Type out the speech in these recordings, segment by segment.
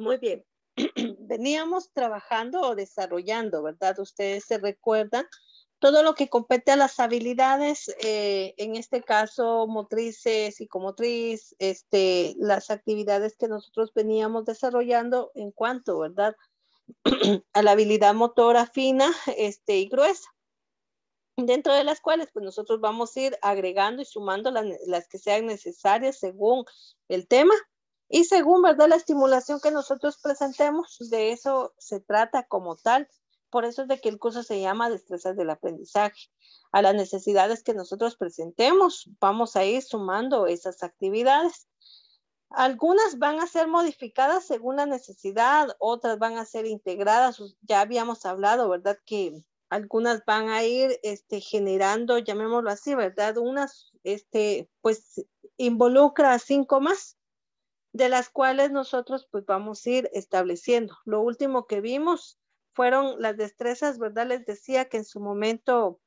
Muy bien. Veníamos trabajando o desarrollando, ¿verdad? Ustedes se recuerdan todo lo que compete a las habilidades, eh, en este caso motrices, psicomotriz, este, las actividades que nosotros veníamos desarrollando en cuanto, ¿verdad? a la habilidad motora fina este, y gruesa, dentro de las cuales pues nosotros vamos a ir agregando y sumando las, las que sean necesarias según el tema y según, ¿verdad? La estimulación que nosotros presentemos, de eso se trata como tal. Por eso es de que el curso se llama Destrezas del Aprendizaje. A las necesidades que nosotros presentemos, vamos a ir sumando esas actividades. Algunas van a ser modificadas según la necesidad, otras van a ser integradas. Ya habíamos hablado, ¿verdad? Que algunas van a ir este, generando, llamémoslo así, ¿verdad? Unas, este, pues, involucra cinco más de las cuales nosotros pues vamos a ir estableciendo. Lo último que vimos fueron las destrezas, ¿verdad? Les decía que en su momento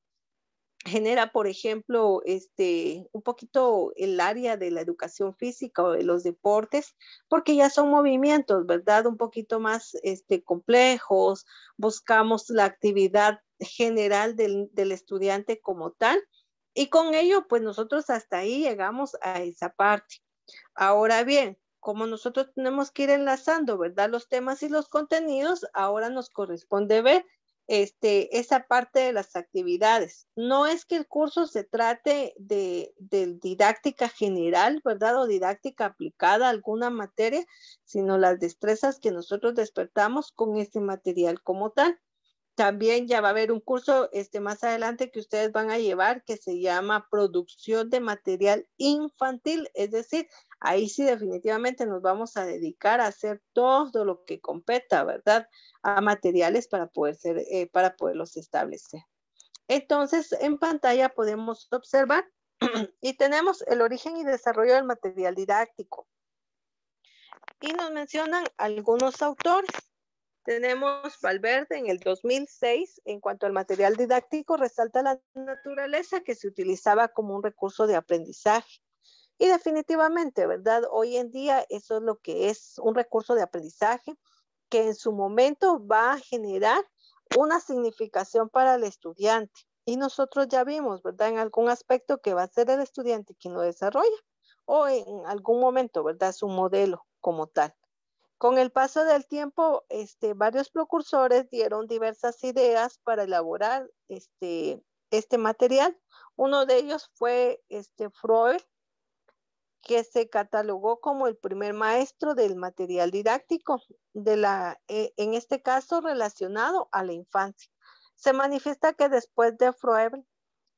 genera, por ejemplo, este, un poquito el área de la educación física o de los deportes, porque ya son movimientos, ¿verdad? Un poquito más este, complejos, buscamos la actividad general del, del estudiante como tal, y con ello, pues nosotros hasta ahí llegamos a esa parte. Ahora bien, como nosotros tenemos que ir enlazando, ¿verdad? Los temas y los contenidos, ahora nos corresponde ver este, esa parte de las actividades. No es que el curso se trate de, de, didáctica general, ¿verdad? O didáctica aplicada a alguna materia, sino las destrezas que nosotros despertamos con este material como tal. También ya va a haber un curso este, más adelante que ustedes van a llevar que se llama producción de material infantil, es decir, ahí sí definitivamente nos vamos a dedicar a hacer todo lo que competa, ¿verdad? A materiales para, poder ser, eh, para poderlos establecer. Entonces, en pantalla podemos observar y tenemos el origen y desarrollo del material didáctico. Y nos mencionan algunos autores. Tenemos Valverde en el 2006. En cuanto al material didáctico, resalta la naturaleza que se utilizaba como un recurso de aprendizaje. Y definitivamente, ¿verdad? Hoy en día eso es lo que es un recurso de aprendizaje que en su momento va a generar una significación para el estudiante. Y nosotros ya vimos, ¿verdad? En algún aspecto que va a ser el estudiante quien lo desarrolla o en algún momento, ¿verdad? Su modelo como tal. Con el paso del tiempo, este, varios precursores dieron diversas ideas para elaborar este, este, material. Uno de ellos fue este Freud, que se catalogó como el primer maestro del material didáctico, de la, eh, en este caso relacionado a la infancia. Se manifiesta que después de Freud,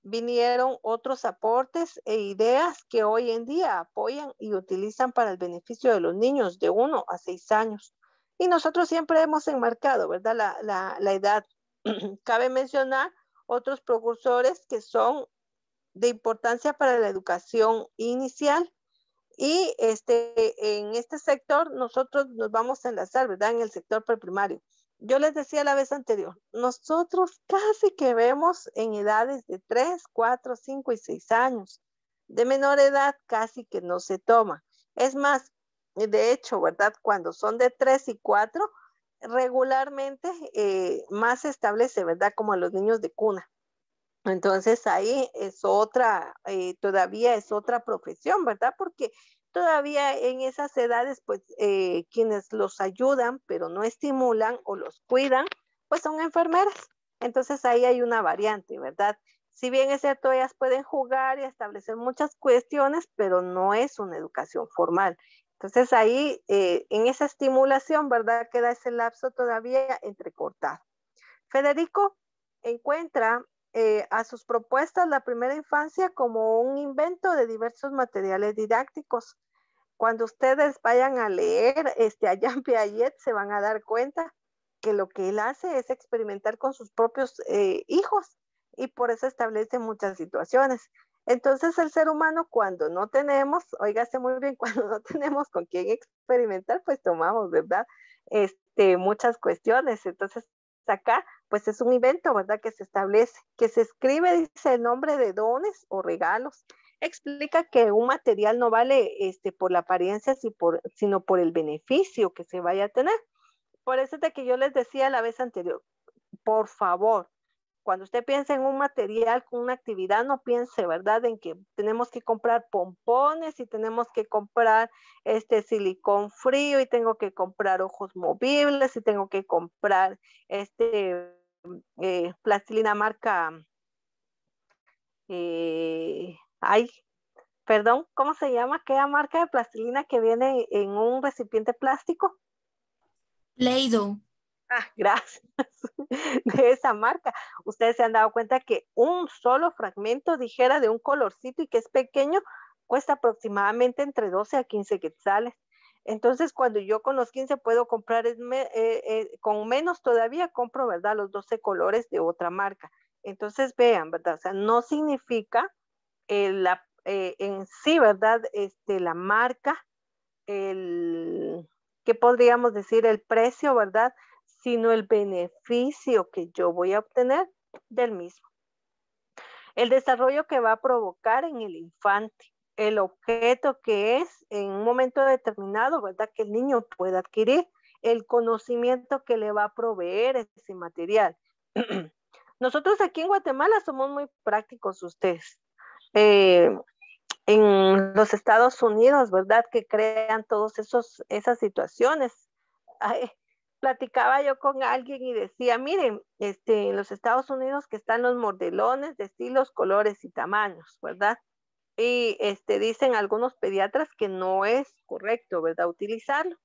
vinieron otros aportes e ideas que hoy en día apoyan y utilizan para el beneficio de los niños de 1 a 6 años. Y nosotros siempre hemos enmarcado, ¿verdad? La, edad. Cabe mencionar otros precursores que son de importancia para la educación inicial. Y este, en este sector nosotros nos vamos a enlazar, ¿verdad? En el sector preprimario yo les decía la vez anterior, nosotros casi que vemos en edades de 3, 4, 5 y 6 años. De menor edad casi que no se toma. Es más, de hecho, ¿verdad? Cuando son de 3 y 4, regularmente eh, más se establece, ¿verdad? Como a los niños de cuna. Entonces ahí es otra, eh, todavía es otra profesión, ¿verdad? Porque Todavía en esas edades, pues eh, quienes los ayudan, pero no estimulan o los cuidan, pues son enfermeras. Entonces ahí hay una variante, ¿verdad? Si bien es cierto, ellas pueden jugar y establecer muchas cuestiones, pero no es una educación formal. Entonces ahí, eh, en esa estimulación, ¿verdad? Queda ese lapso todavía entrecortado. Federico encuentra eh, a sus propuestas la primera infancia como un invento de diversos materiales didácticos cuando ustedes vayan a leer este, a Jean Piaget, se van a dar cuenta que lo que él hace es experimentar con sus propios eh, hijos y por eso establece muchas situaciones. Entonces el ser humano cuando no tenemos, oígase muy bien, cuando no tenemos con quién experimentar, pues tomamos, ¿verdad? Este, muchas cuestiones. Entonces acá, pues es un evento, ¿verdad? Que se establece, que se escribe, dice, el nombre de dones o regalos explica que un material no vale este, por la apariencia, sino por el beneficio que se vaya a tener. Por eso es de que yo les decía la vez anterior, por favor, cuando usted piense en un material, con una actividad, no piense, ¿verdad?, en que tenemos que comprar pompones y tenemos que comprar este silicón frío y tengo que comprar ojos movibles y tengo que comprar este eh, plastilina marca eh, Ay, perdón, ¿cómo se llama aquella marca de plastilina que viene en un recipiente plástico? play Ah, gracias. De esa marca. Ustedes se han dado cuenta que un solo fragmento, dijera, de un colorcito y que es pequeño, cuesta aproximadamente entre 12 a 15 quetzales. Entonces, cuando yo con los 15 puedo comprar, eh, eh, con menos todavía compro, ¿verdad? Los 12 colores de otra marca. Entonces, vean, ¿verdad? O sea, no significa eh, en sí, ¿verdad? Este, la marca, el, ¿qué podríamos decir? El precio, ¿verdad? Sino el beneficio que yo voy a obtener del mismo. El desarrollo que va a provocar en el infante, el objeto que es en un momento determinado, ¿verdad? Que el niño pueda adquirir, el conocimiento que le va a proveer ese material. Nosotros aquí en Guatemala somos muy prácticos ustedes. Eh, en los Estados Unidos, ¿verdad? Que crean todas esas situaciones. platicaba yo con alguien y decía, miren, este, en los Estados Unidos que están los mordelones de estilos, colores y tamaños, ¿verdad? Y este, dicen algunos pediatras que no es correcto, ¿verdad? Utilizarlo.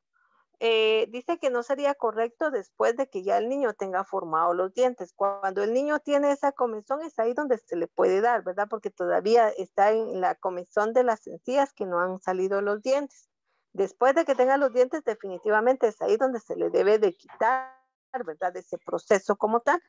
Eh, dice que no sería correcto después de que ya el niño tenga formado los dientes. Cuando el niño tiene esa comezón es ahí donde se le puede dar, ¿verdad? Porque todavía está en la comezón de las encías que no han salido los dientes. Después de que tenga los dientes, definitivamente es ahí donde se le debe de quitar, ¿verdad? De ese proceso como tal.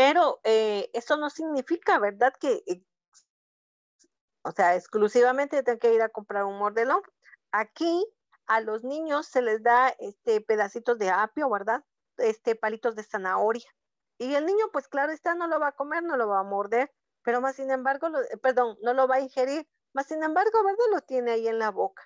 pero eh, eso no significa, ¿verdad? Que, o sea, exclusivamente tengo que ir a comprar un mordelón. Aquí a los niños se les da este pedacitos de apio, ¿verdad? Este palitos de zanahoria. Y el niño, pues claro está, no lo va a comer, no lo va a morder, pero más sin embargo, eh, perdón, no lo va a ingerir, más sin embargo, ¿verdad? Lo tiene ahí en la boca.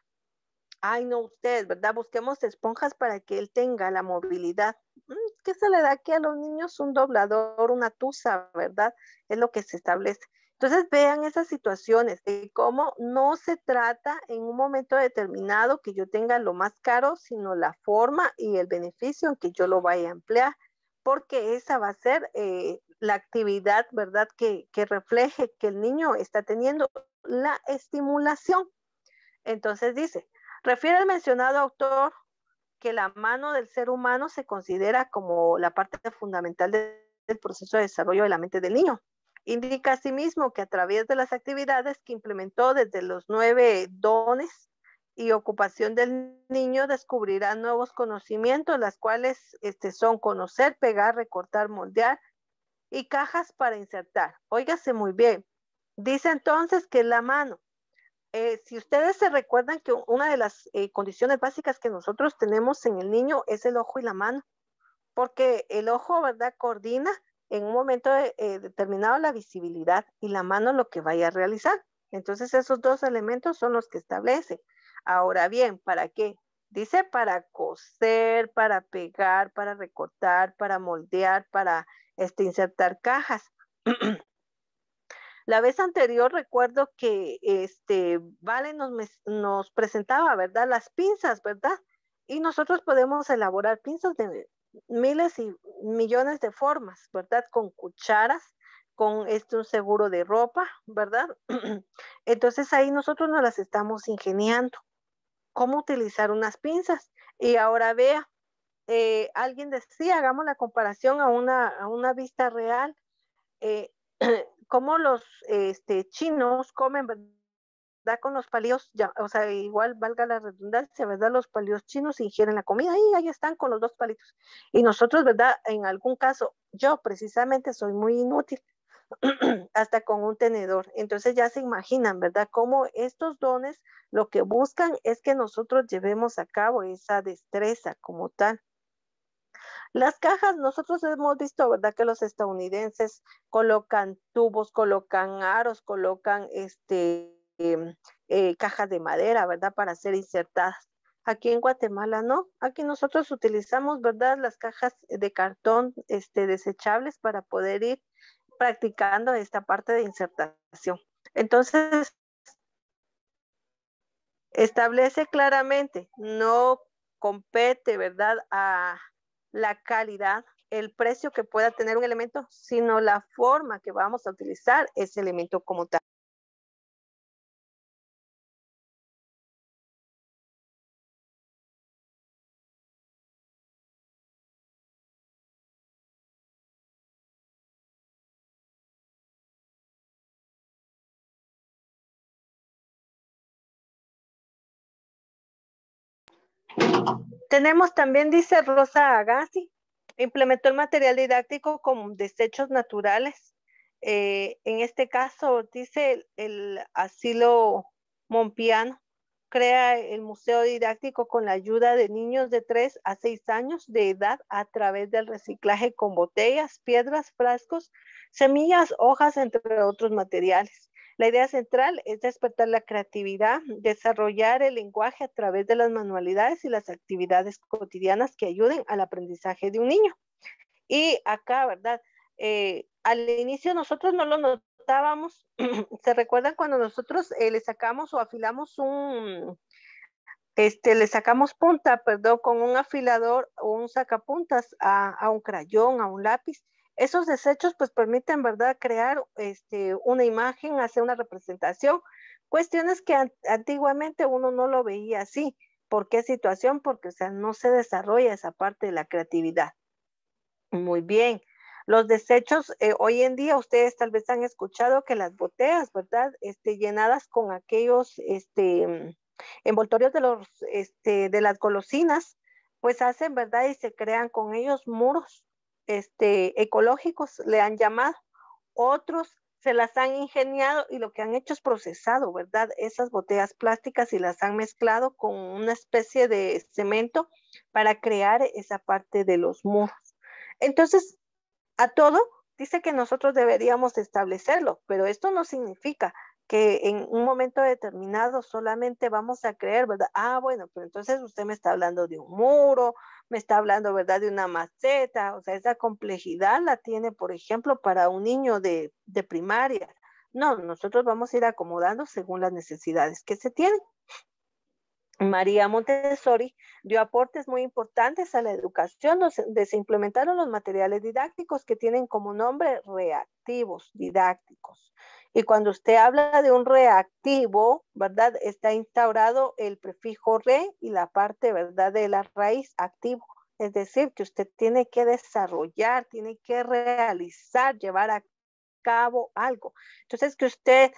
Ay, no, usted, ¿verdad? Busquemos esponjas para que él tenga la movilidad. Mm, ¿qué se le da aquí a los niños? Un doblador, una tusa, ¿verdad? Es lo que se establece. Entonces vean esas situaciones y cómo no se trata en un momento determinado que yo tenga lo más caro, sino la forma y el beneficio en que yo lo vaya a emplear, porque esa va a ser eh, la actividad, ¿verdad?, que, que refleje que el niño está teniendo la estimulación. Entonces dice, refiere al mencionado autor que la mano del ser humano se considera como la parte fundamental del proceso de desarrollo de la mente del niño. Indica asimismo que a través de las actividades que implementó desde los nueve dones y ocupación del niño descubrirá nuevos conocimientos, las cuales este, son conocer, pegar, recortar, moldear y cajas para insertar. Óigase muy bien. Dice entonces que la mano. Eh, si ustedes se recuerdan que una de las eh, condiciones básicas que nosotros tenemos en el niño es el ojo y la mano, porque el ojo, ¿verdad? Coordina en un momento eh, determinado la visibilidad y la mano lo que vaya a realizar. Entonces esos dos elementos son los que establece. Ahora bien, ¿para qué? Dice para coser, para pegar, para recortar, para moldear, para este, insertar cajas. La vez anterior recuerdo que este, Vale nos, nos presentaba, ¿verdad? Las pinzas, ¿verdad? Y nosotros podemos elaborar pinzas de miles y millones de formas, ¿verdad? Con cucharas, con este, un seguro de ropa, ¿verdad? Entonces ahí nosotros nos las estamos ingeniando. ¿Cómo utilizar unas pinzas? Y ahora vea, eh, alguien decía, hagamos la comparación a una, a una vista real. Eh, cómo los este, chinos comen, ¿verdad? Con los palillos, o sea, igual valga la redundancia, ¿verdad? Los palillos chinos ingieren la comida y ahí están con los dos palitos. Y nosotros, ¿verdad? En algún caso, yo precisamente soy muy inútil, hasta con un tenedor. Entonces ya se imaginan, ¿verdad? Cómo estos dones lo que buscan es que nosotros llevemos a cabo esa destreza como tal. Las cajas, nosotros hemos visto, ¿verdad? Que los estadounidenses colocan tubos, colocan aros, colocan este, em, eh, cajas de madera, ¿verdad? Para ser insertadas. Aquí en Guatemala no. Aquí nosotros utilizamos, ¿verdad? Las cajas de cartón este, desechables para poder ir practicando esta parte de insertación. Entonces, establece claramente, no compete, ¿verdad? A, la calidad, el precio que pueda tener un elemento, sino la forma que vamos a utilizar ese elemento como tal. Tenemos también, dice Rosa Agassi, implementó el material didáctico con desechos naturales. Eh, en este caso, dice el, asilo Monpiano, crea el museo didáctico con la ayuda de niños de 3 a 6 años de edad a través del reciclaje con botellas, piedras, frascos, semillas, hojas, entre otros materiales. La idea central es despertar la creatividad, desarrollar el lenguaje a través de las manualidades y las actividades cotidianas que ayuden al aprendizaje de un niño. Y acá, ¿verdad? Eh, al inicio nosotros no lo notábamos. ¿Se recuerdan cuando nosotros eh, le sacamos o afilamos un, este, le sacamos punta, perdón, con un afilador o un sacapuntas a, un crayón, a un lápiz. Esos desechos pues permiten, ¿verdad?, crear este, una imagen, hacer una representación, cuestiones que antiguamente uno no lo veía así. ¿Por qué situación? Porque, o sea, no se desarrolla esa parte de la creatividad. Muy bien. Los desechos, eh, hoy en día ustedes tal vez han escuchado que las botellas, ¿verdad? Este, llenadas con aquellos este, envoltorios de, los, este, de las golosinas, pues hacen, ¿verdad? Y se crean con ellos muros este, ecológicos, le han llamado, otros se las han ingeniado y lo que han hecho es procesado, ¿verdad? Esas botellas plásticas y las han mezclado con una especie de cemento para crear esa parte de los muros. Entonces, a todo dice que nosotros deberíamos establecerlo, pero esto no significa que en un momento determinado solamente vamos a creer, ¿verdad? Ah, bueno, pero entonces usted me está hablando de un muro, me está hablando, ¿verdad?, de una maceta, o sea, esa complejidad la tiene, por ejemplo, para un niño de, de primaria. No, nosotros vamos a ir acomodando según las necesidades que se tienen. María Montessori dio aportes muy importantes a la educación, donde se implementaron los materiales didácticos que tienen como nombre reactivos didácticos y cuando usted habla de un reactivo, ¿verdad? Está instaurado el prefijo re y la parte, ¿verdad? De la raíz activo. Es decir, que usted tiene que desarrollar, tiene que realizar, llevar a cabo algo. Entonces, que usted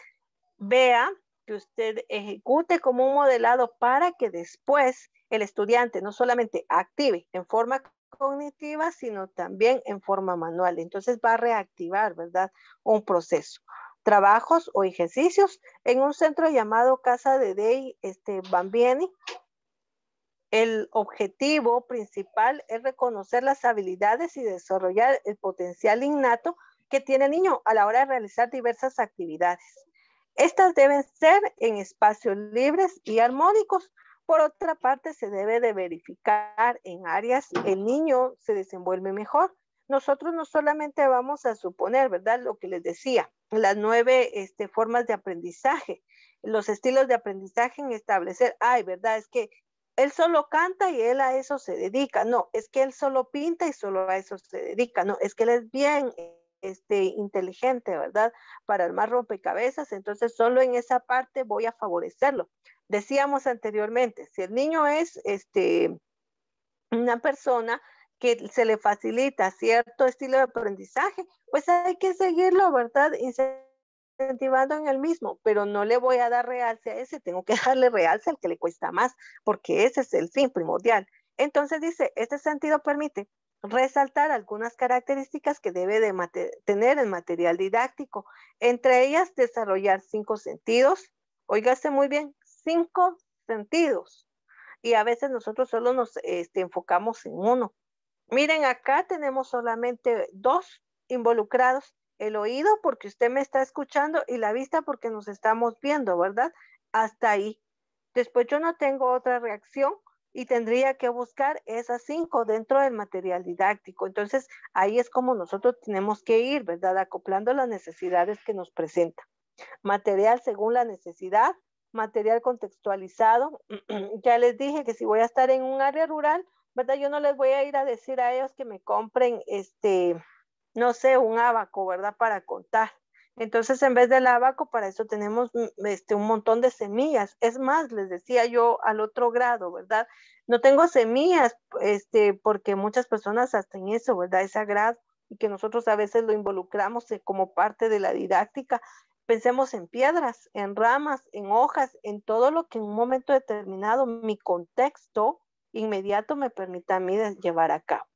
vea, que usted ejecute como un modelado para que después el estudiante no solamente active en forma cognitiva, sino también en forma manual. Entonces va a reactivar, ¿verdad? Un proceso trabajos o ejercicios en un centro llamado Casa de Dei este, Bambiani. El objetivo principal es reconocer las habilidades y desarrollar el potencial innato que tiene el niño a la hora de realizar diversas actividades. Estas deben ser en espacios libres y armónicos. Por otra parte, se debe de verificar en áreas el niño se desenvuelve mejor nosotros no solamente vamos a suponer, ¿verdad? Lo que les decía, las nueve este, formas de aprendizaje, los estilos de aprendizaje en establecer, ay, ¿verdad? Es que él solo canta y él a eso se dedica, no, es que él solo pinta y solo a eso se dedica, no, es que él es bien este, inteligente, ¿verdad? Para armar rompecabezas, entonces solo en esa parte voy a favorecerlo. Decíamos anteriormente, si el niño es este, una persona que se le facilita cierto estilo de aprendizaje, pues hay que seguirlo, ¿verdad? Incentivando en el mismo, pero no le voy a dar realce a ese, tengo que darle realce al que le cuesta más, porque ese es el fin primordial. Entonces dice, este sentido permite resaltar algunas características que debe de tener el material didáctico, entre ellas desarrollar cinco sentidos, oígase este muy bien, cinco sentidos. Y a veces nosotros solo nos este, enfocamos en uno, Miren, acá tenemos solamente dos involucrados, el oído porque usted me está escuchando y la vista porque nos estamos viendo, ¿verdad? Hasta ahí. Después yo no tengo otra reacción y tendría que buscar esas cinco dentro del material didáctico. Entonces, ahí es como nosotros tenemos que ir, ¿verdad? Acoplando las necesidades que nos presenta. Material según la necesidad, material contextualizado. ya les dije que si voy a estar en un área rural, ¿verdad? Yo no les voy a ir a decir a ellos que me compren, este, no sé, un abaco, ¿verdad? Para contar. Entonces, en vez del abaco, para eso tenemos mm, este, un montón de semillas. Es más, les decía yo al otro grado, ¿verdad? No tengo semillas, este, porque muchas personas hasta en eso, ¿verdad? Es sagrado y que nosotros a veces lo involucramos eh, como parte de la didáctica. Pensemos en piedras, en ramas, en hojas, en todo lo que en un momento determinado mi contexto inmediato me permita a mí llevar a cabo.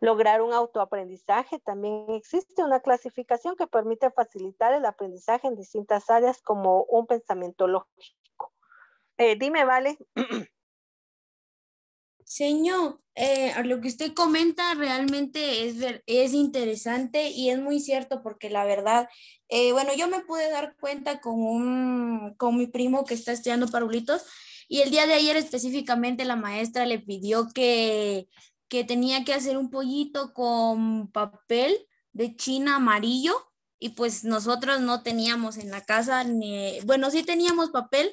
Lograr un autoaprendizaje. También existe una clasificación que permite facilitar el aprendizaje en distintas áreas como un pensamiento lógico. Eh, dime, Vale. Señor, eh, lo que usted comenta realmente es, es interesante y es muy cierto porque la verdad, eh, bueno, yo me pude dar cuenta con, un, con mi primo que está estudiando parulitos y el día de ayer específicamente la maestra le pidió que, que tenía que hacer un pollito con papel de china amarillo y pues nosotros no teníamos en la casa, ni, bueno, sí teníamos papel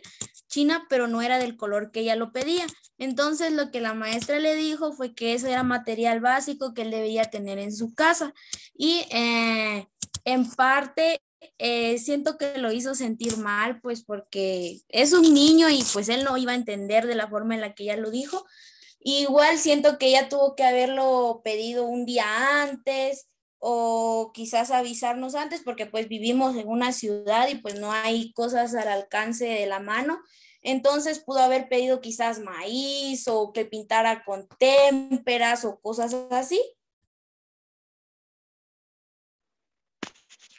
china, pero no era del color que ella lo pedía. Entonces lo que la maestra le dijo fue que eso era material básico que él debía tener en su casa y eh, en parte eh, siento que lo hizo sentir mal, pues porque es un niño y pues él no iba a entender de la forma en la que ella lo dijo. igual siento que ella tuvo que haberlo pedido un día antes o quizás avisarnos antes porque pues vivimos en una ciudad y pues no hay cosas al alcance de la mano. Entonces pudo haber pedido quizás maíz o que pintara con témperas o cosas así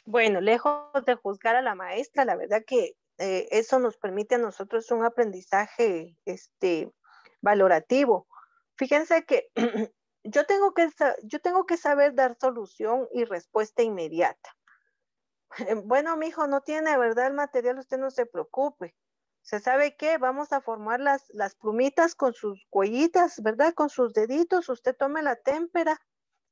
Bueno, lejos de juzgar a la maestra, la verdad que eh, eso nos permite a nosotros un aprendizaje este, valorativo. Fíjense que yo tengo que, yo tengo que saber dar solución y respuesta inmediata. Bueno, mi hijo, no tiene verdad el material, usted no se preocupe. ¿Se sabe qué? Vamos a formar las, plumitas con sus cuellitas, ¿verdad? Con sus deditos, usted tome la témpera,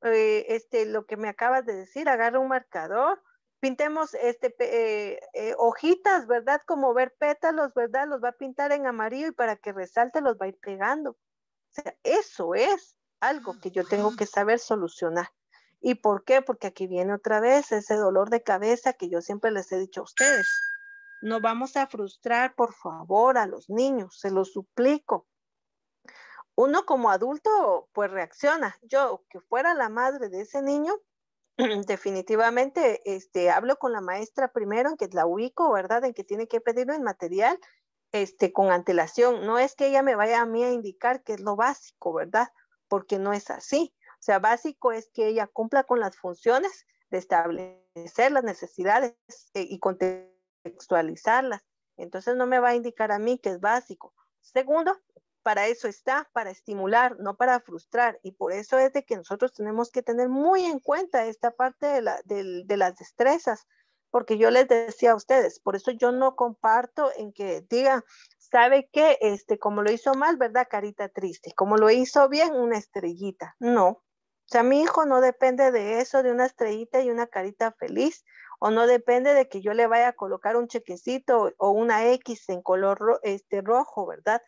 eh, este, lo que me acabas de decir, agarra un marcador, pintemos este, eh, eh, hojitas, ¿verdad? Como ver pétalos, ¿verdad? Los va a pintar en amarillo y para que resalte los va a ir pegando. O sea, eso es algo que yo tengo que saber solucionar. ¿Y por qué? Porque aquí viene otra vez ese dolor de cabeza que yo siempre les he dicho a ustedes. No vamos a frustrar, por favor, a los niños, se los suplico. Uno como adulto, pues reacciona. Yo, que fuera la madre de ese niño, definitivamente este, hablo con la maestra primero en que la ubico, ¿verdad? En que tiene que pedirme el material este, con antelación. No es que ella me vaya a mí a indicar que es lo básico, ¿verdad? Porque no es así. O sea, básico es que ella cumpla con las funciones de establecer las necesidades e, y contextualizarlas. Entonces no me va a indicar a mí que es básico. Segundo, para eso está, para estimular, no para frustrar. Y por eso es de que nosotros tenemos que tener muy en cuenta esta parte de, las destrezas, porque yo les decía a ustedes, por eso yo no comparto en que diga, ¿sabe qué? Este, como lo hizo mal, ¿verdad? Carita triste, como lo hizo bien, una estrellita. No. O sea, mi hijo no depende de eso, de una estrellita y una carita feliz, o no depende de que yo le vaya a colocar un chequecito o una X en color este, rojo, ¿verdad?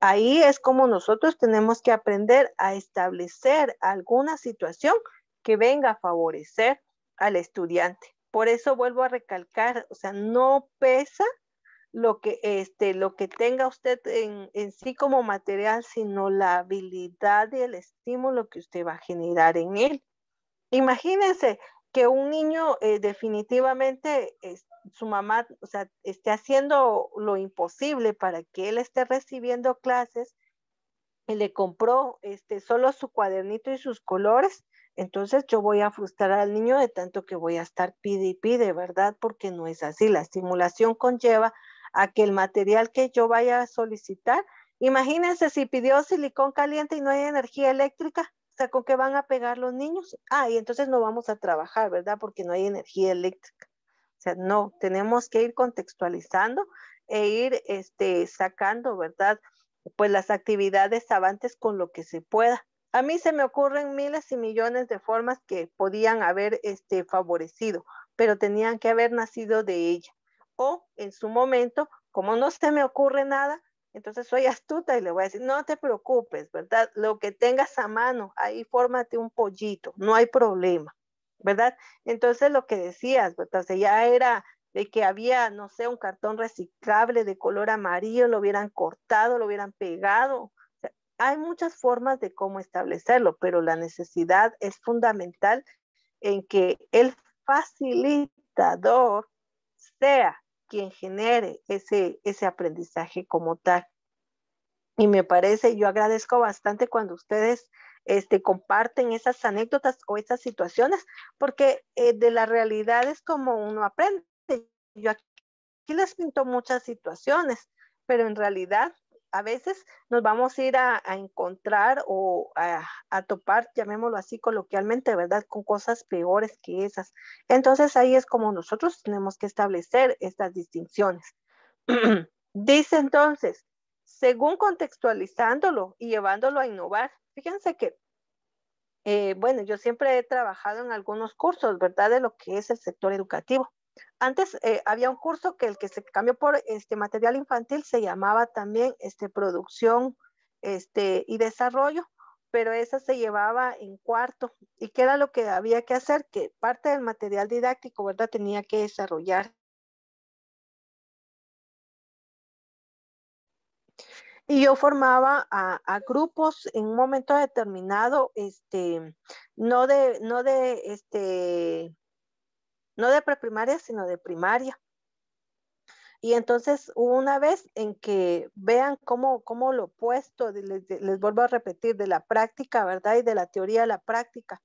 Ahí es como nosotros tenemos que aprender a establecer alguna situación que venga a favorecer al estudiante. Por eso vuelvo a recalcar, o sea, no pesa lo que, este, lo que tenga usted en, sí como material, sino la habilidad y el estímulo que usted va a generar en él. Imagínense que un niño eh, definitivamente este, su mamá, o sea, esté haciendo lo imposible para que él esté recibiendo clases y le compró este, solo su cuadernito y sus colores, entonces yo voy a frustrar al niño de tanto que voy a estar pide y pide, ¿verdad? Porque no es así. La simulación conlleva a que el material que yo vaya a solicitar, imagínense si pidió silicón caliente y no hay energía eléctrica, o sea, ¿con qué van a pegar los niños? Ah, y entonces no vamos a trabajar, ¿verdad? Porque no hay energía eléctrica. O sea, no, tenemos que ir contextualizando e ir este, sacando, ¿verdad? Pues las actividades avantes con lo que se pueda. A mí se me ocurren miles y millones de formas que podían haber este, favorecido, pero tenían que haber nacido de ella. O en su momento, como no se me ocurre nada, entonces soy astuta y le voy a decir, no te preocupes, ¿verdad? Lo que tengas a mano, ahí fórmate un pollito, no hay problema. ¿verdad? Entonces lo que decías, ya era de que había, no sé, un cartón reciclable de color amarillo, lo hubieran cortado, lo hubieran pegado. hay muchas formas de cómo establecerlo, pero la necesidad es fundamental en que el facilitador sea quien genere ese, ese aprendizaje como tal. Y me parece, yo agradezco bastante cuando ustedes este, comparten esas anécdotas o esas situaciones, porque eh, de la realidad es como uno aprende. Yo aquí, les pinto muchas situaciones, pero en realidad a veces nos vamos a ir a, encontrar o a, a, topar, llamémoslo así coloquialmente, ¿verdad? Con cosas peores que esas. Entonces ahí es como nosotros tenemos que establecer estas distinciones. Dice entonces, según contextualizándolo y llevándolo a innovar, Fíjense que, eh, bueno, yo siempre he trabajado en algunos cursos, ¿verdad? De lo que es el sector educativo. Antes eh, había un curso que el que se cambió por este material infantil se llamaba también este, producción este, y desarrollo, pero esa se llevaba en cuarto. ¿Y qué era lo que había que hacer? Que parte del material didáctico, ¿verdad? Tenía que desarrollar y yo formaba a, grupos en un momento determinado, este, no de, no de, este, no de preprimaria, sino de primaria. Y entonces hubo una vez en que vean cómo, cómo lo opuesto, les, les vuelvo a repetir, de la práctica, ¿verdad? Y de la teoría a la práctica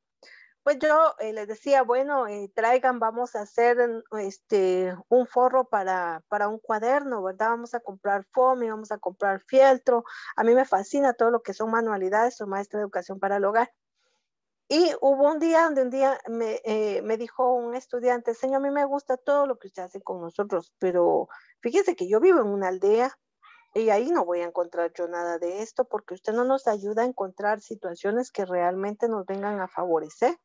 pues yo eh, les decía, bueno, eh, traigan, vamos a hacer este, un forro para, para, un cuaderno, ¿verdad? Vamos a comprar FOMI, vamos a comprar fieltro. A mí me fascina todo lo que son manualidades, soy maestra de educación para el hogar. Y hubo un día donde un día me, eh, me dijo un estudiante, señor, a mí me gusta todo lo que usted hace con nosotros, pero fíjese que yo vivo en una aldea y ahí no voy a encontrar yo nada de esto porque usted no nos ayuda a encontrar situaciones que realmente nos vengan a favorecer.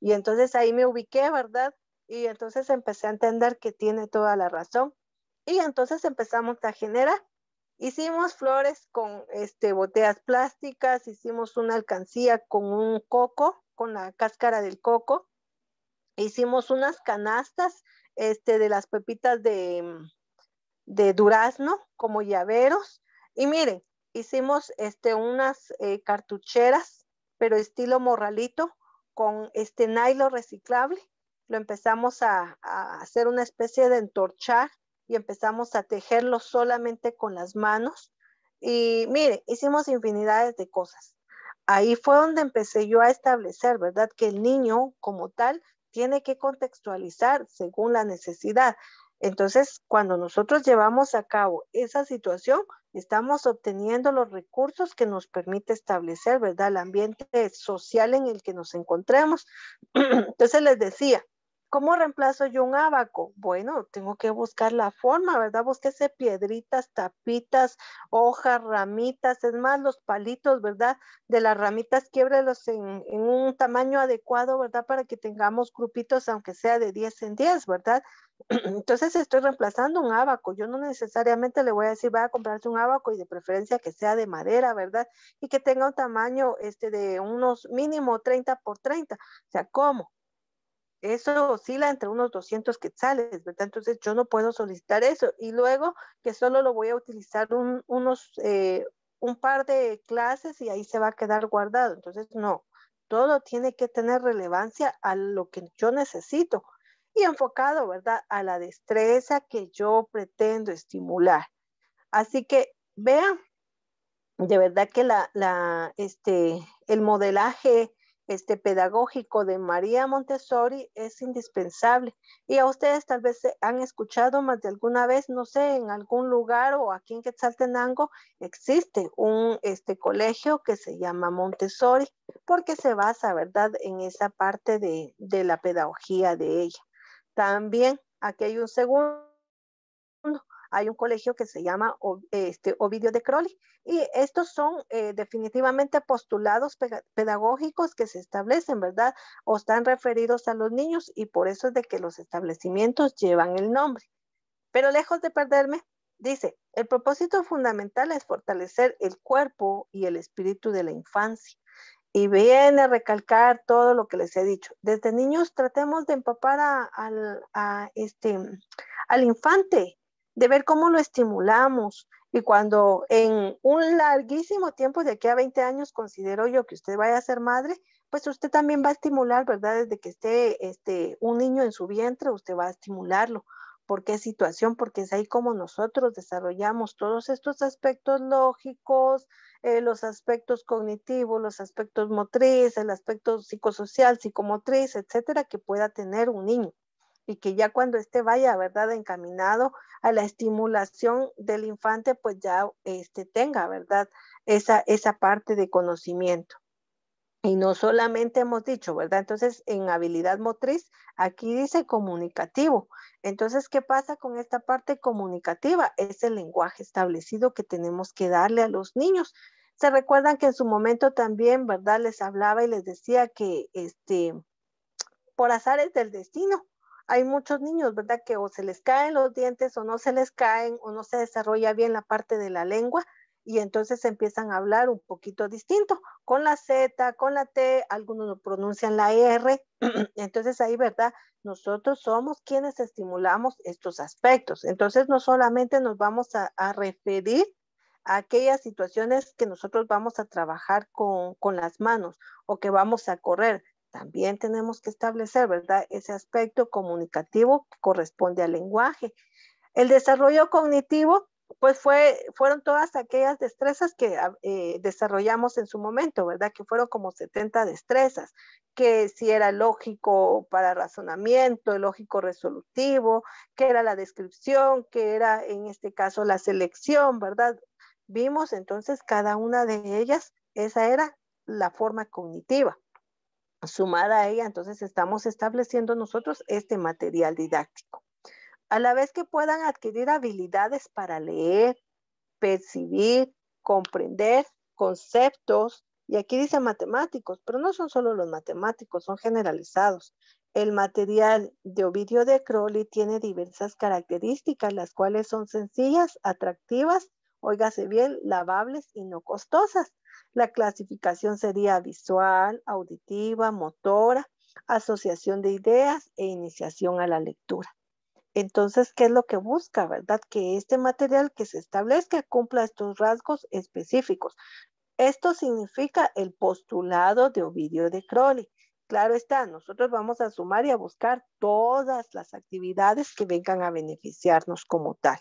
Y entonces ahí me ubiqué, ¿verdad? Y entonces empecé a entender que tiene toda la razón. Y entonces empezamos a generar. Hicimos flores con este, botellas plásticas, hicimos una alcancía con un coco, con la cáscara del coco. Hicimos unas canastas este, de las pepitas de, de durazno como llaveros. Y miren, hicimos este, unas eh, cartucheras, pero estilo morralito, con este nylon reciclable, lo empezamos a, a hacer una especie de entorchar y empezamos a tejerlo solamente con las manos. Y mire, hicimos infinidades de cosas. Ahí fue donde empecé yo a establecer, ¿verdad? Que el niño como tal tiene que contextualizar según la necesidad. Entonces, cuando nosotros llevamos a cabo esa situación, estamos obteniendo los recursos que nos permite establecer, ¿verdad?, el ambiente social en el que nos encontremos. Entonces, les decía, ¿Cómo reemplazo yo un abaco? Bueno, tengo que buscar la forma, ¿verdad? Búsquese piedritas, tapitas, hojas, ramitas, es más, los palitos, ¿verdad? De las ramitas, quiebrelos en, un tamaño adecuado, ¿verdad? Para que tengamos grupitos, aunque sea de 10 en 10, ¿verdad? Entonces estoy reemplazando un abaco. Yo no necesariamente le voy a decir, va a comprarse un abaco y de preferencia que sea de madera, ¿verdad? Y que tenga un tamaño este, de unos mínimo 30 por 30. O sea, ¿cómo? eso oscila entre unos 200 quetzales, ¿verdad? Entonces yo no puedo solicitar eso. Y luego que solo lo voy a utilizar un, unos, eh, un par de clases y ahí se va a quedar guardado. Entonces, no, todo tiene que tener relevancia a lo que yo necesito y enfocado, ¿verdad? A la destreza que yo pretendo estimular. Así que vean, de verdad que la, este, el modelaje este, pedagógico de María Montessori es indispensable. Y a ustedes tal vez han escuchado más de alguna vez, no sé, en algún lugar o aquí en Quetzaltenango existe un este, colegio que se llama Montessori porque se basa, ¿verdad?, en esa parte de, de la pedagogía de ella. También aquí hay un segundo hay un colegio que se llama este, Ovidio de Crowley. Y estos son eh, definitivamente postulados pedagógicos que se establecen, ¿verdad? O están referidos a los niños y por eso es de que los establecimientos llevan el nombre. Pero lejos de perderme, dice, el propósito fundamental es fortalecer el cuerpo y el espíritu de la infancia y viene a recalcar todo lo que les he dicho. Desde niños tratemos de empapar este, al infante de ver cómo lo estimulamos. Y cuando en un larguísimo tiempo, de aquí a 20 años, considero yo que usted vaya a ser madre, pues usted también va a estimular, ¿verdad? Desde que esté este, un niño en su vientre, usted va a estimularlo. ¿Por qué situación? Porque es ahí como nosotros desarrollamos todos estos aspectos lógicos, eh, los aspectos cognitivos, los aspectos motrices, el aspecto psicosocial, psicomotriz, etcétera, que pueda tener un niño y que ya cuando este vaya, ¿verdad? Encaminado a la estimulación del infante, pues ya este, tenga, ¿verdad? Esa, esa parte de conocimiento. Y no solamente hemos dicho, ¿verdad? Entonces, en habilidad motriz, aquí dice comunicativo. Entonces, ¿qué pasa con esta parte comunicativa? Es el lenguaje establecido que tenemos que darle a los niños. Se recuerdan que en su momento también, ¿verdad? Les hablaba y les decía que, este, por azares del destino, hay muchos niños, ¿verdad? Que o se les caen los dientes o no se les caen o no se desarrolla bien la parte de la lengua y entonces empiezan a hablar un poquito distinto, con la Z, con la T, algunos no pronuncian la R, entonces ahí, ¿verdad? Nosotros somos quienes estimulamos estos aspectos, entonces no solamente nos vamos a, referir a aquellas situaciones que nosotros vamos a trabajar con las manos o que vamos a correr, también tenemos que establecer, ¿verdad? Ese aspecto comunicativo que corresponde al lenguaje. El desarrollo cognitivo, pues fue, fueron todas aquellas destrezas que ah, eh, desarrollamos en su momento, ¿verdad? Que fueron como 70 destrezas, que si era lógico para razonamiento, lógico resolutivo, que era la descripción, que era en este caso la selección, ¿verdad? Vimos entonces cada una de ellas, esa era la forma cognitiva. Sumada a ella, entonces estamos estableciendo nosotros este material didáctico. A la vez que puedan adquirir habilidades para leer, percibir, comprender conceptos, y aquí dice matemáticos, pero no son solo los matemáticos, son generalizados. El material de Ovidio de Crowley tiene diversas características, las cuales son sencillas, atractivas, óigase bien, lavables y no costosas. La clasificación sería visual, auditiva, motora, asociación de ideas e iniciación a la lectura. Entonces, ¿qué es lo que busca, verdad? Que este material que se establezca cumpla estos rasgos específicos. Esto significa el postulado de Ovidio de Crowley. Claro está, nosotros vamos a sumar y a buscar todas las actividades que vengan a beneficiarnos como tal.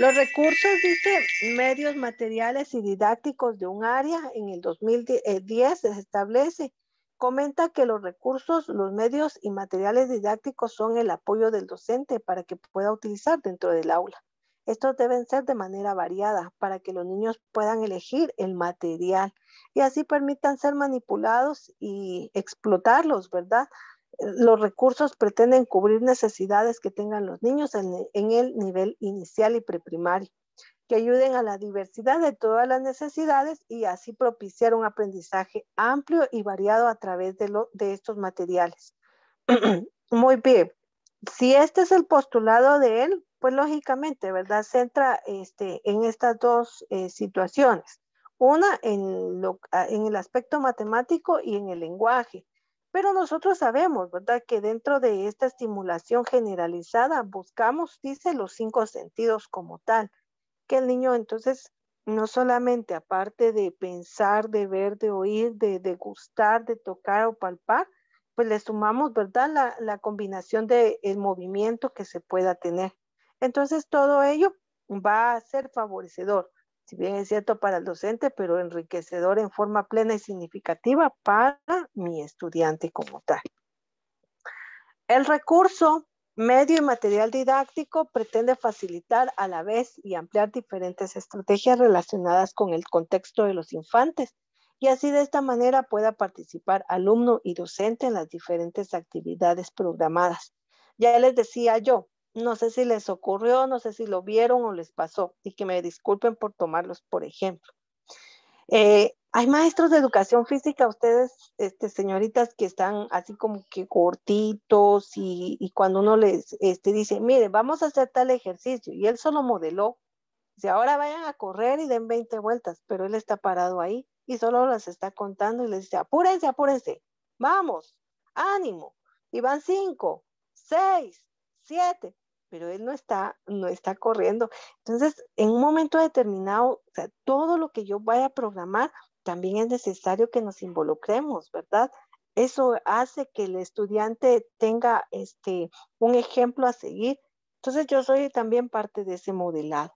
Los recursos, dice, medios materiales y didácticos de un área en el 2010 eh, se establece. Comenta que los recursos, los medios y materiales didácticos son el apoyo del docente para que pueda utilizar dentro del aula. Estos deben ser de manera variada para que los niños puedan elegir el material y así permitan ser manipulados y explotarlos, ¿verdad? los recursos pretenden cubrir necesidades que tengan los niños en, el nivel inicial y preprimario, que ayuden a la diversidad de todas las necesidades y así propiciar un aprendizaje amplio y variado a través de, estos materiales. Muy bien, si este es el postulado de él, pues lógicamente, ¿verdad? centra este, en estas dos eh, situaciones. Una en el aspecto matemático y en el lenguaje. Pero nosotros sabemos, ¿verdad?, que dentro de esta estimulación generalizada buscamos, dice, los cinco sentidos como tal, que el niño entonces no solamente aparte de pensar, de ver, de oír, de gustar, de tocar o palpar, pues le sumamos, ¿verdad?, la, combinación del movimiento que se pueda tener. Entonces, todo ello va a ser favorecedor si bien es cierto para el docente, pero enriquecedor en forma plena y significativa para mi estudiante como tal. El recurso medio y material didáctico pretende facilitar a la vez y ampliar diferentes estrategias relacionadas con el contexto de los infantes y así de esta manera pueda participar alumno y docente en las diferentes actividades programadas. Ya les decía yo, no sé si les ocurrió, no sé si lo vieron o les pasó, y que me disculpen por tomarlos por ejemplo. Eh, hay maestros de educación física, ustedes, este, señoritas, que están así como que cortitos y, cuando uno les este, dice, mire, vamos a hacer tal ejercicio, y él solo modeló. Dice, ahora vayan a correr y den 20 vueltas, pero él está parado ahí y solo las está contando y les dice, apúrense, apúrense, vamos, ánimo. Y van 5, 6, 7, pero él no está, no está corriendo. Entonces, en un momento determinado, todo lo que yo vaya a programar, también es necesario que nos involucremos, ¿verdad? Eso hace que el estudiante tenga este, un ejemplo a seguir. Entonces, yo soy también parte de ese modelado.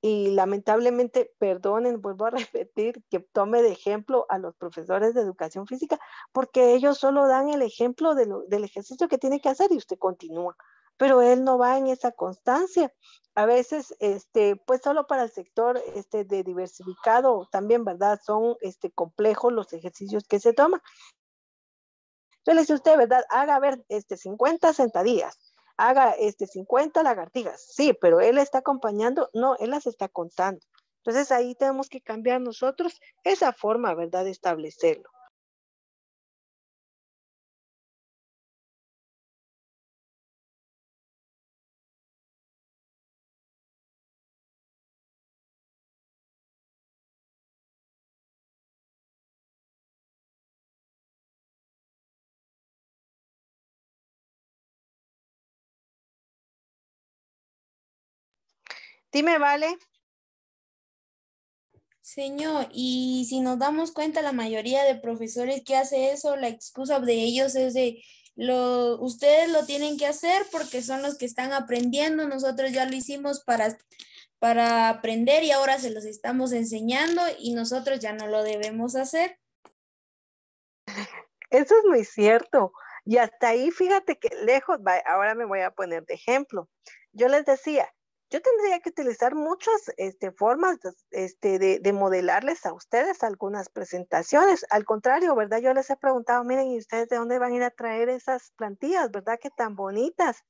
Y lamentablemente, perdonen, vuelvo a repetir, que tome de ejemplo a los profesores de educación física, porque ellos solo dan el ejemplo del ejercicio que tiene que hacer y usted continúa pero él no va en esa constancia. A veces, este, pues solo para el sector este, de diversificado, también, ¿verdad? Son este, complejos los ejercicios que se toman. Entonces si usted, ¿verdad? Haga ver este, 50 sentadillas, haga este, 50 lagartijas. Sí, pero él está acompañando, no, él las está contando. Entonces ahí tenemos que cambiar nosotros esa forma, ¿verdad? De establecerlo. Dime, Vale. Señor, y si nos damos cuenta, la mayoría de profesores que hace eso, la excusa de ellos es de lo, ustedes lo tienen que hacer porque son los que están aprendiendo, nosotros ya lo hicimos para, para aprender y ahora se los estamos enseñando y nosotros ya no lo debemos hacer. Eso es muy cierto. Y hasta ahí, fíjate que lejos, ahora me voy a poner de ejemplo. Yo les decía, yo tendría que utilizar muchas este, formas este, de, modelarles a ustedes algunas presentaciones. Al contrario, ¿verdad? Yo les he preguntado, miren, ¿y ustedes de dónde van a ir a traer esas plantillas, verdad? Que tan bonitas.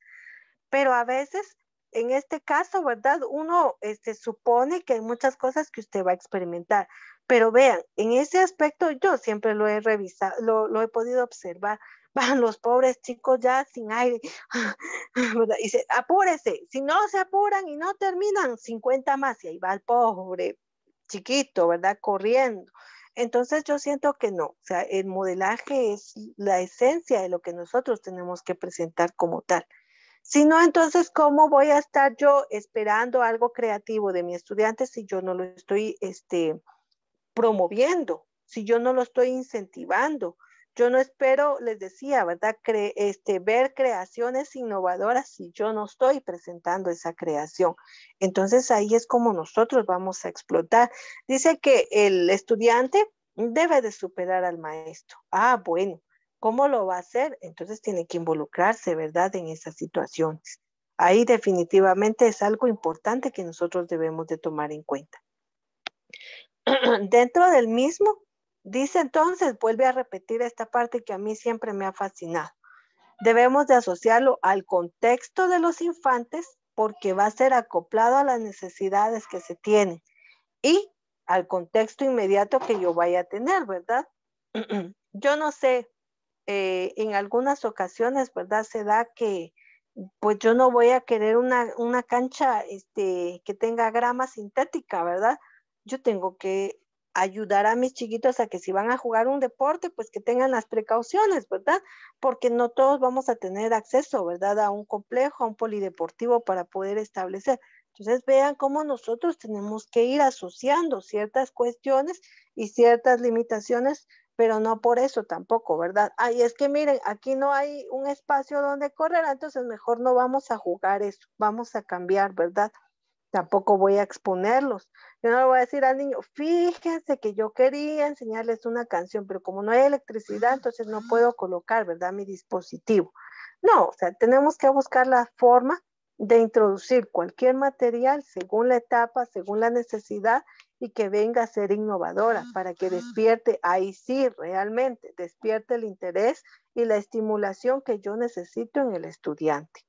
Pero a veces, en este caso, ¿verdad? Uno este, supone que hay muchas cosas que usted va a experimentar. Pero vean, en ese aspecto yo siempre lo he revisado, lo he podido observar van los pobres chicos ya sin aire, ¿verdad? Y dice, apúrese, si no se apuran y no terminan, 50 más, y ahí va el pobre chiquito, ¿verdad? Corriendo. Entonces yo siento que no, o sea, el modelaje es la esencia de lo que nosotros tenemos que presentar como tal. Si no, entonces, ¿cómo voy a estar yo esperando algo creativo de mi estudiante si yo no lo estoy este, promoviendo, si yo no lo estoy incentivando? Yo no espero, les decía, ¿verdad? Este, ver creaciones innovadoras si yo no estoy presentando esa creación. Entonces ahí es como nosotros vamos a explotar. Dice que el estudiante debe de superar al maestro. Ah, bueno, ¿cómo lo va a hacer? Entonces tiene que involucrarse, ¿verdad? En esas situaciones. Ahí definitivamente es algo importante que nosotros debemos de tomar en cuenta. Dentro del mismo Dice entonces, vuelve a repetir esta parte que a mí siempre me ha fascinado. Debemos de asociarlo al contexto de los infantes porque va a ser acoplado a las necesidades que se tienen y al contexto inmediato que yo vaya a tener, ¿verdad? Yo no sé, eh, en algunas ocasiones, ¿verdad? Se da que pues yo no voy a querer una, una cancha este, que tenga grama sintética, ¿verdad? Yo tengo que ayudar a mis chiquitos a que si van a jugar un deporte, pues que tengan las precauciones, ¿verdad? Porque no todos vamos a tener acceso, ¿verdad? A un complejo, a un polideportivo para poder establecer. Entonces vean cómo nosotros tenemos que ir asociando ciertas cuestiones y ciertas limitaciones, pero no por eso tampoco, ¿verdad? Ay, es que miren, aquí no hay un espacio donde correr, entonces mejor no vamos a jugar eso, vamos a cambiar, ¿verdad? tampoco voy a exponerlos. Yo no le voy a decir al niño, fíjense que yo quería enseñarles una canción, pero como no hay electricidad, entonces no puedo colocar, ¿verdad? Mi dispositivo. No, o sea, tenemos que buscar la forma de introducir cualquier material según la etapa, según la necesidad y que venga a ser innovadora para que despierte, ahí sí, realmente, despierte el interés y la estimulación que yo necesito en el estudiante.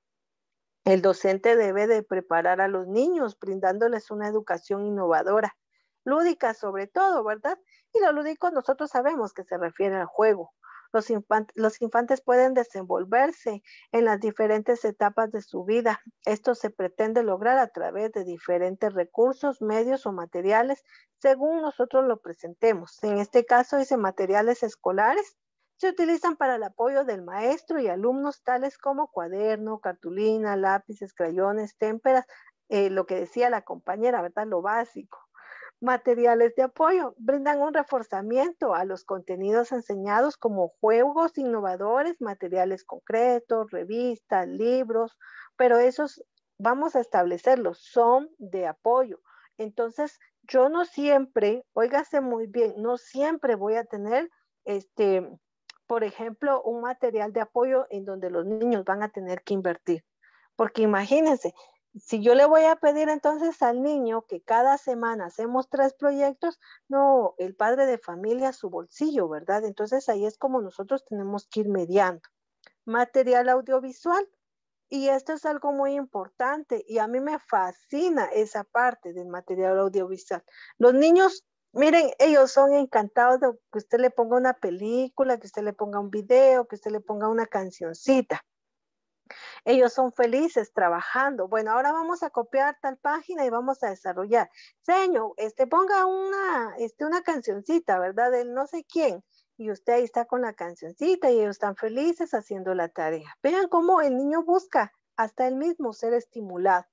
El docente debe de preparar a los niños brindándoles una educación innovadora, lúdica sobre todo, ¿verdad? Y lo lúdico nosotros sabemos que se refiere al juego. Los, infantes pueden desenvolverse en las diferentes etapas de su vida. Esto se pretende lograr a través de diferentes recursos, medios o materiales, según nosotros lo presentemos. En este caso, hice materiales escolares se utilizan para el apoyo del maestro y alumnos tales como cuaderno, cartulina, lápices, crayones, témperas, eh, lo que decía la compañera, ¿verdad? Lo básico. Materiales de apoyo brindan un reforzamiento a los contenidos enseñados como juegos innovadores, materiales concretos, revistas, libros, pero esos vamos a establecerlos, son de apoyo. Entonces, yo no siempre, óigase muy bien, no siempre voy a tener este por ejemplo, un material de apoyo en donde los niños van a tener que invertir. Porque imagínense, si yo le voy a pedir entonces al niño que cada semana hacemos tres proyectos, no, el padre de familia su bolsillo, ¿verdad? Entonces ahí es como nosotros tenemos que ir mediando. Material audiovisual. Y esto es algo muy importante y a mí me fascina esa parte del material audiovisual. Los niños Miren, ellos son encantados de que usted le ponga una película, que usted le ponga un video, que usted le ponga una cancioncita. Ellos son felices trabajando. Bueno, ahora vamos a copiar tal página y vamos a desarrollar. Señor, este ponga una, este, una cancioncita, ¿verdad? Del no sé quién. Y usted ahí está con la cancioncita y ellos están felices haciendo la tarea. Vean cómo el niño busca hasta el mismo ser estimulado.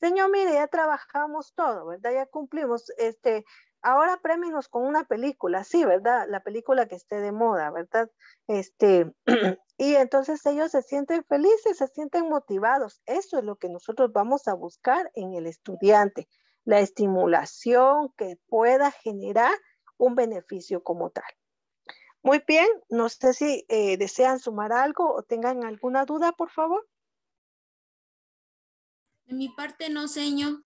Señor, mire, ya trabajamos todo, ¿verdad? Ya cumplimos, este, ahora premios con una película, sí, ¿verdad? La película que esté de moda, ¿verdad? Este, y entonces ellos se sienten felices, se sienten motivados. Eso es lo que nosotros vamos a buscar en el estudiante, la estimulación que pueda generar un beneficio como tal. Muy bien, no sé si eh, desean sumar algo o tengan alguna duda, por favor. De mi parte no, señor.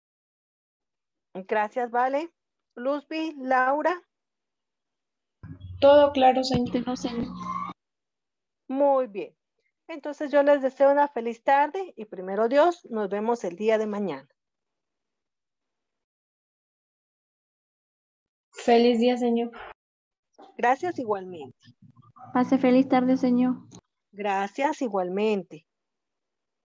Gracias, Vale. Luzby, Laura. Todo claro, señor. Muy bien. Entonces yo les deseo una feliz tarde y primero Dios, nos vemos el día de mañana. Feliz día, señor. Gracias igualmente. Pase feliz tarde, señor. Gracias igualmente.